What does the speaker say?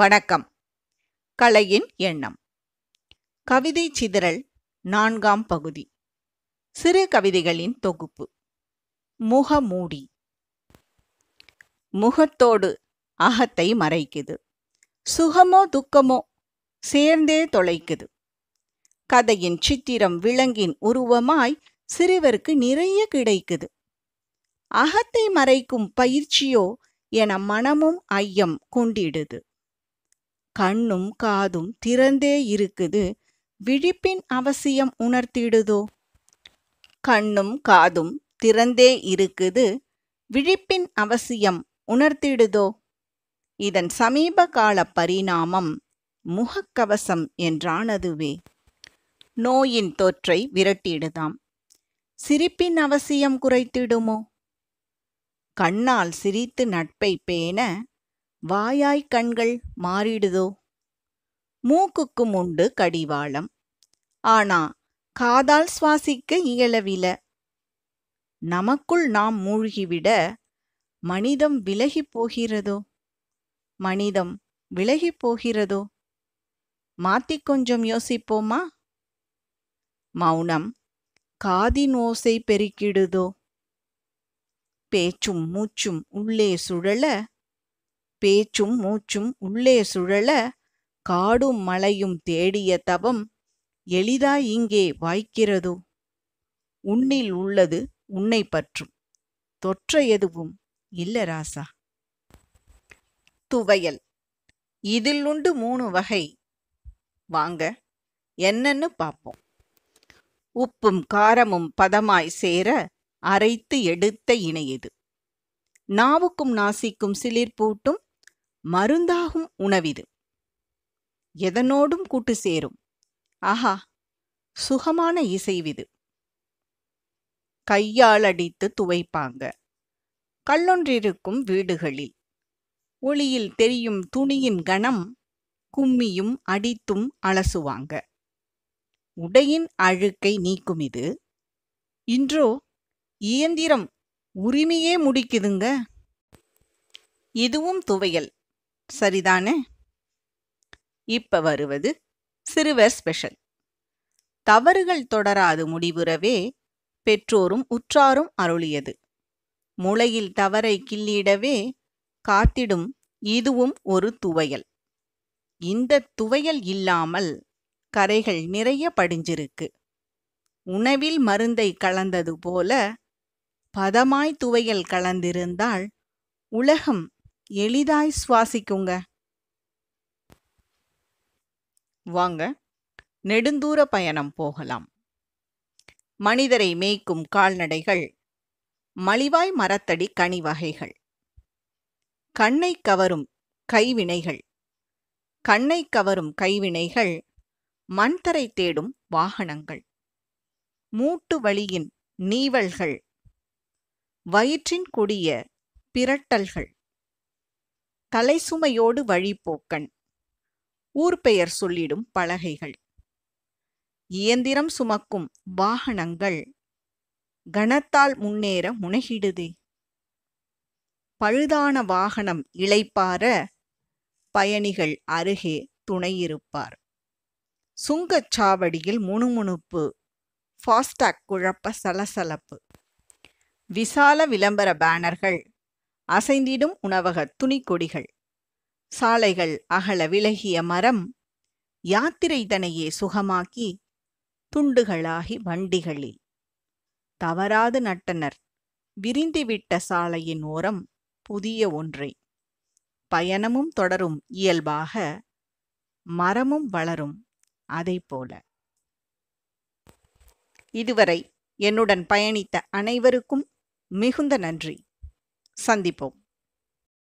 வணக்கம் கலையின் எண்ணம் கவிதை சிதறல் நான்காம் பகுதி சிறு கவிதைகளின் தொகுப்பு முகமூடி முகத்தோடு அகத்தை மறைக்குது சுகமோ துக்கமோ சேர்ந்தே தொலைக்குது கதையின் சித்திரம் விலங்கின் உருவமாய் சிறுவருக்கு நிறைய கிடைக்குது அகத்தை மறைக்கும் பயிற்சியோ என மனமும் ஐயம் கொண்டிடுது கண்ணும் காதும் திறந்தே இருக்குது விழிப்பின் அவசியம் உணர்த்திடுதோ கண்ணும் காதும் திறந்தே இருக்குது விழிப்பின் அவசியம் உணர்த்திடுதோ இதன் சமீப கால பரிணாமம் முகக்கவசம் என்றானதுவே நோயின் தொற்றை விரட்டிடுதாம் சிரிப்பின் அவசியம் குறைத்திடுமோ கண்ணால் சிரித்து நட்பை பேண வாயாய் கண்கள் மாறிடுதோ மூக்குக்கும் உண்டு கடிவாளம் ஆனா காதால் சுவாசிக்க இயலவில நமக்குள் நாம் மூழ்கிவிட மனிதம் விலகி போகிறதோ மனிதம் விலகி போகிறதோ மாத்தி கொஞ்சம் யோசிப்போமா மௌனம் காதின் ஓசை பெருக்கிடுதோ பேச்சும் மூச்சும் உள்ளே சுழல பேச்சும் மூச்சும் உள்ளே சுழல காடும் மலையும் தேடிய தவம் எளிதாய் இங்கே வாய்க்கிறதோ உன்னில் உள்ளது உன்னை பற்றும் தொற்ற எதுவும் இல்ல ராசா துவையல் இதில் உண்டு மூணு வகை வாங்க என்னன்னு பார்ப்போம் உப்பும் காரமும் பதமாய் சேர அரைத்து எடுத்த இணையது நாவுக்கும் நாசிக்கும் சிலிர்ப்பூட்டும் மருந்தாகும் உணவிது எதனோடும் கூட்டு சேரும் ஆஹா சுகமான இசைவிது கையால் அடித்து துவைப்பாங்க கல்லொன்றிருக்கும் வீடுகளில் ஒளியில் தெரியும் துணியின் கணம் கும்மியும் அடித்தும் அலசுவாங்க உடையின் அழுக்கை நீக்கும் இது இன்றோ இயந்திரம் உரிமையே முடிக்குதுங்க இதுவும் துவையல் சரிதானே இப்ப வருவது சிறுவர் ஸ்பெஷல் தவறுகள் தொடராது முடிவுறவே பெற்றோரும் உற்றாரும் அருளியது முளையில் தவறை கிள்ளிடவே காத்திடும் இதுவும் ஒரு துவையல் இந்த துவையல் இல்லாமல் கரைகள் நிறைய படிஞ்சிருக்கு உணவில் மருந்தை கலந்தது போல பதமாய் துவையல் கலந்திருந்தால் உலகம் எளிதாய் சுவாசிக்குங்க வாங்க நெடுந்தூர பயணம் போகலாம் மனிதரை மேய்க்கும் கால்நடைகள் மலிவாய் மரத்தடி கனி வகைகள் கண்ணை கவரும் கைவினைகள் கண்ணை கவரும் கைவினைகள் மண்தரை தேடும் வாகனங்கள் மூட்டு வழியின் நீவல்கள் வயிற்றின் கொடிய பிரட்டல்கள் தலைசுமையோடு வழிபோக்கன் ஊர் பெயர் சொல்லிடும் பலகைகள் இயந்திரம் சுமக்கும் வாகனங்கள் கணத்தால் முன்னேற முனைகிடுதே பழுதான வாகனம் இளைப்பார பயணிகள் அருகே துணையிருப்பார் சுங்கச்சாவடியில் முணுமுணுப்பு ஃபாஸ்டாக் குழப்ப சலசலப்பு விசால விளம்பர பேனர்கள் அசைந்திடும் உணவக துணிக்கொடிகள் சாலைகள் அகல விலகிய மரம் யாத்திரை தனையே சுகமாக்கி துண்டுகளாகி வண்டிகளில் தவறாது நட்டனர் விரிந்துவிட்ட சாலையின் ஓரம் புதிய ஒன்றை பயணமும் தொடரும் இயல்பாக மரமும் வளரும் அதை போல இதுவரை என்னுடன் பயணித்த அனைவருக்கும் மிகுந்த நன்றி Sandy